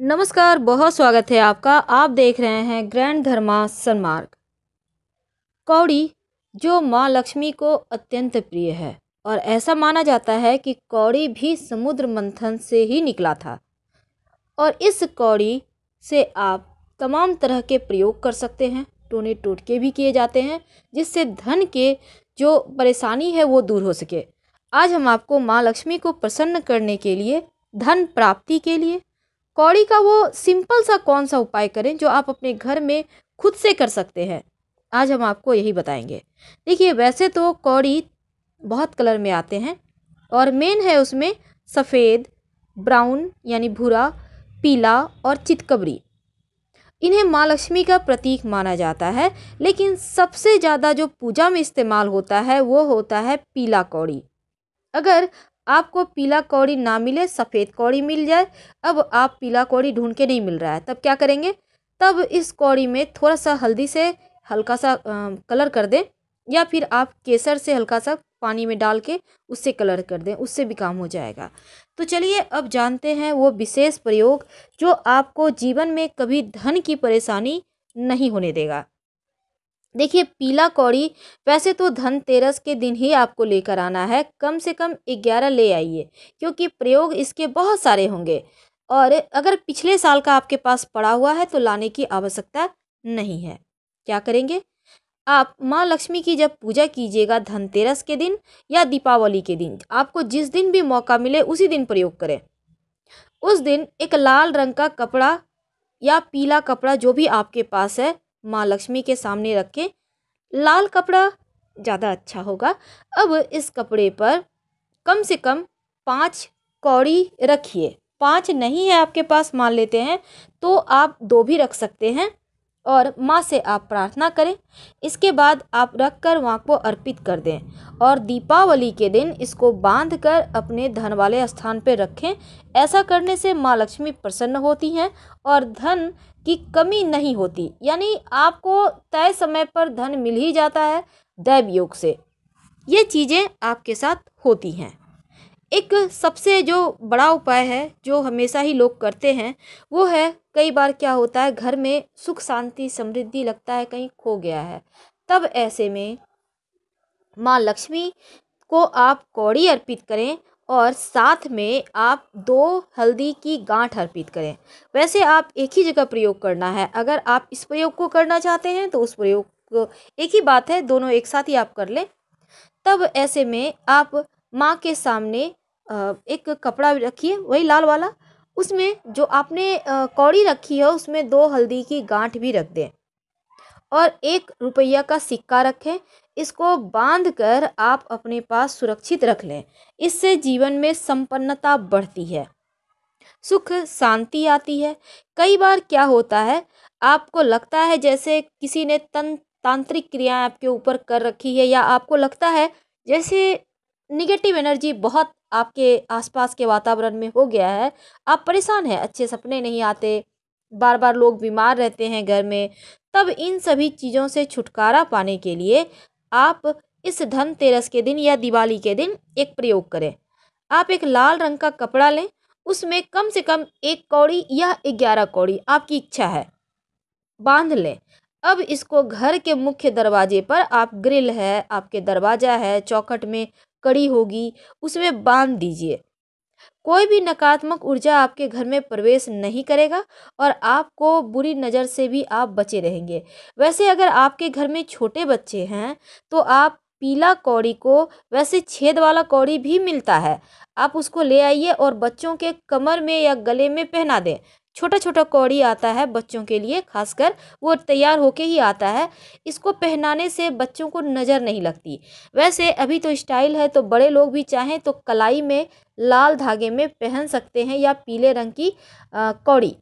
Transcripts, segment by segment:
नमस्कार बहुत स्वागत है आपका आप देख रहे हैं ग्रैंड धर्मा सन्मार्ग कौड़ी जो माँ लक्ष्मी को अत्यंत प्रिय है और ऐसा माना जाता है कि कौड़ी भी समुद्र मंथन से ही निकला था और इस कौड़ी से आप तमाम तरह के प्रयोग कर सकते हैं टोने टोटके भी किए जाते हैं जिससे धन के जो परेशानी है वो दूर हो सके आज हम आपको माँ लक्ष्मी को प्रसन्न करने के लिए धन प्राप्ति के लिए कौड़ी का वो सिंपल सा कौन सा उपाय करें जो आप अपने घर में खुद से कर सकते हैं आज हम आपको यही बताएंगे देखिए वैसे तो कौड़ी बहुत कलर में आते हैं और मेन है उसमें सफ़ेद ब्राउन यानी भूरा पीला और चितकबरी इन्हें माँ लक्ष्मी का प्रतीक माना जाता है लेकिन सबसे ज़्यादा जो पूजा में इस्तेमाल होता है वो होता है पीला कौड़ी अगर आपको पीला कौड़ी ना मिले सफ़ेद कौड़ी मिल जाए अब आप पीला कौड़ी ढूंढ के नहीं मिल रहा है तब क्या करेंगे तब इस कौड़ी में थोड़ा सा हल्दी से हल्का सा आ, कलर कर दें या फिर आप केसर से हल्का सा पानी में डाल के उससे कलर कर दें उससे भी काम हो जाएगा तो चलिए अब जानते हैं वो विशेष प्रयोग जो आपको जीवन में कभी धन की परेशानी नहीं होने देगा देखिए पीला कौड़ी वैसे तो धनतेरस के दिन ही आपको लेकर आना है कम से कम ग्यारह ले आइए क्योंकि प्रयोग इसके बहुत सारे होंगे और अगर पिछले साल का आपके पास पड़ा हुआ है तो लाने की आवश्यकता नहीं है क्या करेंगे आप माँ लक्ष्मी की जब पूजा कीजिएगा धनतेरस के दिन या दीपावली के दिन आपको जिस दिन भी मौका मिले उसी दिन प्रयोग करें उस दिन एक लाल रंग का कपड़ा या पीला कपड़ा जो भी आपके पास है माँ लक्ष्मी के सामने रखें लाल कपड़ा ज़्यादा अच्छा होगा अब इस कपड़े पर कम से कम पाँच कौड़ी रखिए पाँच नहीं है आपके पास मान लेते हैं तो आप दो भी रख सकते हैं और माँ से आप प्रार्थना करें इसके बाद आप रख कर माँ को अर्पित कर दें और दीपावली के दिन इसको बांध कर अपने धन वाले स्थान पर रखें ऐसा करने से माँ लक्ष्मी प्रसन्न होती हैं और धन की कमी नहीं होती यानी आपको तय समय पर धन मिल ही जाता है दैव योग से ये चीज़ें आपके साथ होती हैं एक सबसे जो बड़ा उपाय है जो हमेशा ही लोग करते हैं वो है कई बार क्या होता है घर में सुख शांति समृद्धि लगता है कहीं खो गया है तब ऐसे में माँ लक्ष्मी को आप कौड़ी अर्पित करें और साथ में आप दो हल्दी की गांठ अर्पित करें वैसे आप एक ही जगह प्रयोग करना है अगर आप इस प्रयोग को करना चाहते हैं तो उस प्रयोग को एक ही बात है दोनों एक साथ ही आप कर लें तब ऐसे में आप माँ के सामने एक कपड़ा रखिए वही लाल वाला उसमें जो आपने कौड़ी रखी है उसमें दो हल्दी की गांठ भी रख दें और एक रुपया का सिक्का रखें इसको बांध कर आप अपने पास सुरक्षित रख लें इससे जीवन में संपन्नता बढ़ती है सुख शांति आती है कई बार क्या होता है आपको लगता है जैसे किसी ने तन तांत्रिक क्रियाएं आपके ऊपर कर रखी है या आपको लगता है जैसे निगेटिव एनर्जी बहुत आपके आसपास के वातावरण में हो गया है आप परेशान हैं अच्छे सपने नहीं आते बार बार लोग बीमार रहते हैं घर में तब इन सभी चीज़ों से छुटकारा पाने के लिए आप इस धनतेरस के दिन या दिवाली के दिन एक प्रयोग करें आप एक लाल रंग का कपड़ा लें उसमें कम से कम एक कौड़ी या ग्यारह कौड़ी आपकी इच्छा है बांध लें अब इसको घर के मुख्य दरवाजे पर आप ग्रिल है आपके दरवाज़ा है चौखट में कड़ी होगी उसमें बांध दीजिए कोई भी नकारात्मक ऊर्जा आपके घर में प्रवेश नहीं करेगा और आपको बुरी नज़र से भी आप बचे रहेंगे वैसे अगर आपके घर में छोटे बच्चे हैं तो आप पीला कौड़ी को वैसे छेद वाला कौड़ी भी मिलता है आप उसको ले आइए और बच्चों के कमर में या गले में पहना दें छोटा छोटा कौड़ी आता है बच्चों के लिए खासकर वो तैयार होके ही आता है इसको पहनाने से बच्चों को नज़र नहीं लगती वैसे अभी तो स्टाइल है तो बड़े लोग भी चाहें तो कलाई में लाल धागे में पहन सकते हैं या पीले रंग की कौड़ी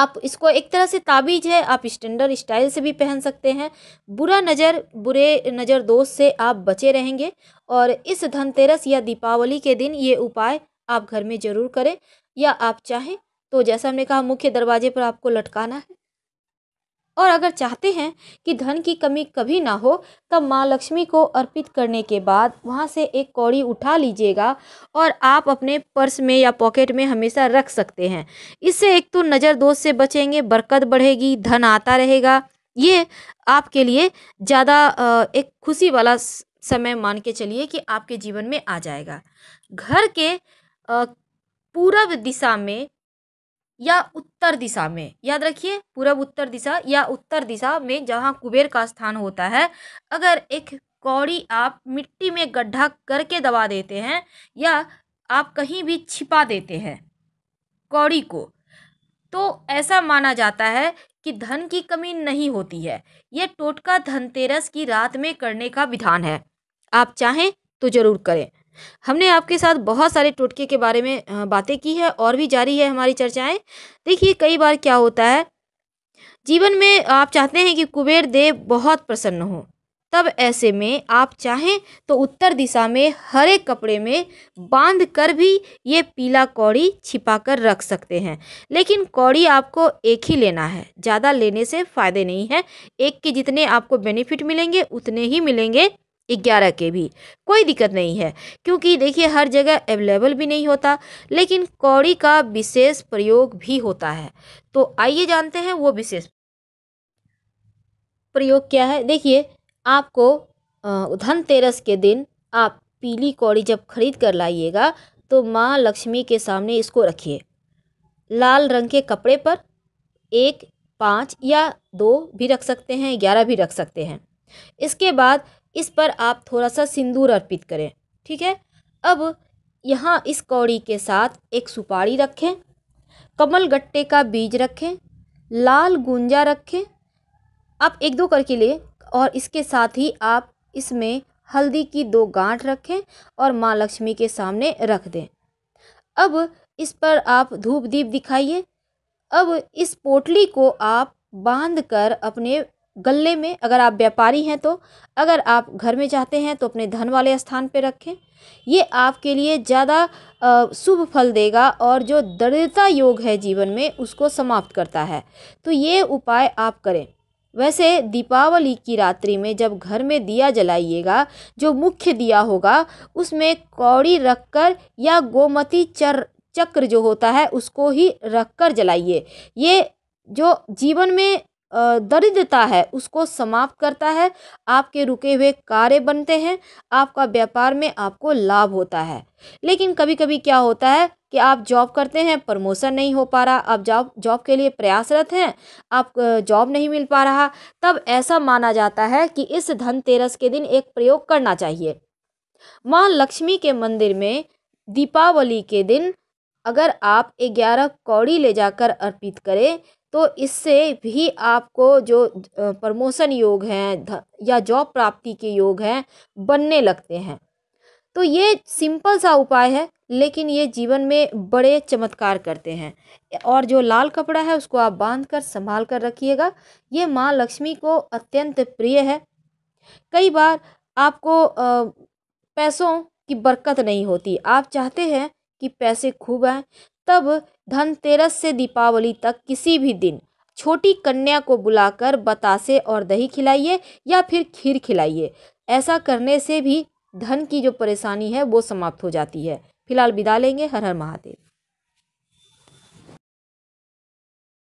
आप इसको एक तरह से ताबीज है आप स्टैंडर्ड स्टाइल से भी पहन सकते हैं बुरा नज़र बुरे नज़र दोस्त से आप बचे रहेंगे और इस धनतेरस या दीपावली के दिन ये उपाय आप घर में ज़रूर करें या आप चाहें तो जैसा हमने कहा मुख्य दरवाजे पर आपको लटकाना है और अगर चाहते हैं कि धन की कमी कभी ना हो तब माँ लक्ष्मी को अर्पित करने के बाद वहाँ से एक कौड़ी उठा लीजिएगा और आप अपने पर्स में या पॉकेट में हमेशा रख सकते हैं इससे एक तो नज़र दोष से बचेंगे बरकत बढ़ेगी धन आता रहेगा ये आपके लिए ज़्यादा एक खुशी वाला समय मान के चलिए कि आपके जीवन में आ जाएगा घर के पूर्व दिशा में या उत्तर दिशा में याद रखिए पूर्व उत्तर दिशा या उत्तर दिशा में जहाँ कुबेर का स्थान होता है अगर एक कौड़ी आप मिट्टी में गड्ढा करके दबा देते हैं या आप कहीं भी छिपा देते हैं कौड़ी को तो ऐसा माना जाता है कि धन की कमी नहीं होती है ये टोटका धनतेरस की रात में करने का विधान है आप चाहें तो ज़रूर करें हमने आपके साथ बहुत सारे टोटके के बारे में बातें की है और भी जारी है हमारी चर्चाएं देखिए कई बार क्या होता है जीवन में आप चाहते हैं कि कुबेर देव बहुत प्रसन्न हो तब ऐसे में आप चाहें तो उत्तर दिशा में हरे कपड़े में बांध कर भी ये पीला कौड़ी छिपा कर रख सकते हैं लेकिन कौड़ी आपको एक ही लेना है ज़्यादा लेने से फ़ायदे नहीं है एक के जितने आपको बेनिफिट मिलेंगे उतने ही मिलेंगे ग्यारह के भी कोई दिक्कत नहीं है क्योंकि देखिए हर जगह अवेलेबल भी नहीं होता लेकिन कौड़ी का विशेष प्रयोग भी होता है तो आइए जानते हैं वो विशेष प्रयोग क्या है देखिए आपको धनतेरस के दिन आप पीली कौड़ी जब खरीद कर लाइएगा तो माँ लक्ष्मी के सामने इसको रखिए लाल रंग के कपड़े पर एक पाँच या दो भी रख सकते हैं ग्यारह भी रख सकते हैं इसके बाद इस पर आप थोड़ा सा सिंदूर अर्पित करें ठीक है अब यहाँ इस कौड़ी के साथ एक सुपारी रखें कमल गट्टे का बीज रखें लाल गुंजा रखें आप एक दो करके लिए और इसके साथ ही आप इसमें हल्दी की दो गांठ रखें और माँ लक्ष्मी के सामने रख दें अब इस पर आप धूप दीप दिखाइए अब इस पोटली को आप बांध कर अपने गले में अगर आप व्यापारी हैं तो अगर आप घर में चाहते हैं तो अपने धन वाले स्थान पर रखें ये आपके लिए ज़्यादा शुभ फल देगा और जो दरिद्रता योग है जीवन में उसको समाप्त करता है तो ये उपाय आप करें वैसे दीपावली की रात्रि में जब घर में दिया जलाइएगा जो मुख्य दिया होगा उसमें कौड़ी रखकर या गोमती चर चक्र जो होता है उसको ही रखकर जलाइए ये जो जीवन में दरिद्रता है उसको समाप्त करता है आपके रुके हुए कार्य बनते हैं आपका व्यापार में आपको लाभ होता है लेकिन कभी कभी क्या होता है कि आप जॉब करते हैं प्रमोशन नहीं हो पा रहा आप जॉब जॉब के लिए प्रयासरत हैं आप जॉब नहीं मिल पा रहा तब ऐसा माना जाता है कि इस धनतेरस के दिन एक प्रयोग करना चाहिए माँ लक्ष्मी के मंदिर में दीपावली के दिन अगर आप ग्यारह कौड़ी ले जाकर अर्पित करें तो इससे भी आपको जो प्रमोशन योग हैं या जॉब प्राप्ति के योग हैं बनने लगते हैं तो ये सिंपल सा उपाय है लेकिन ये जीवन में बड़े चमत्कार करते हैं और जो लाल कपड़ा है उसको आप बांध कर संभाल कर रखिएगा ये माँ लक्ष्मी को अत्यंत प्रिय है कई बार आपको पैसों की बरकत नहीं होती आप चाहते हैं कि पैसे खूब आए तब धनतेरस से दीपावली तक किसी भी दिन छोटी कन्या को बुलाकर बतासे और दही खिलाइए या फिर खीर खिलाइए ऐसा करने से भी धन की जो परेशानी है वो समाप्त हो जाती है फिलहाल विदा लेंगे हर हर महादेव